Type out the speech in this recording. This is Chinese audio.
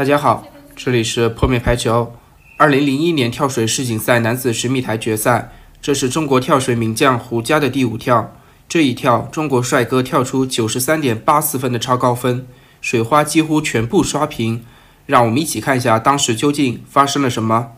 大家好，这里是破灭排球。二零零一年跳水世锦赛男子十米台决赛，这是中国跳水名将胡佳的第五跳。这一跳，中国帅哥跳出九十三点八四分的超高分，水花几乎全部刷屏。让我们一起看一下当时究竟发生了什么。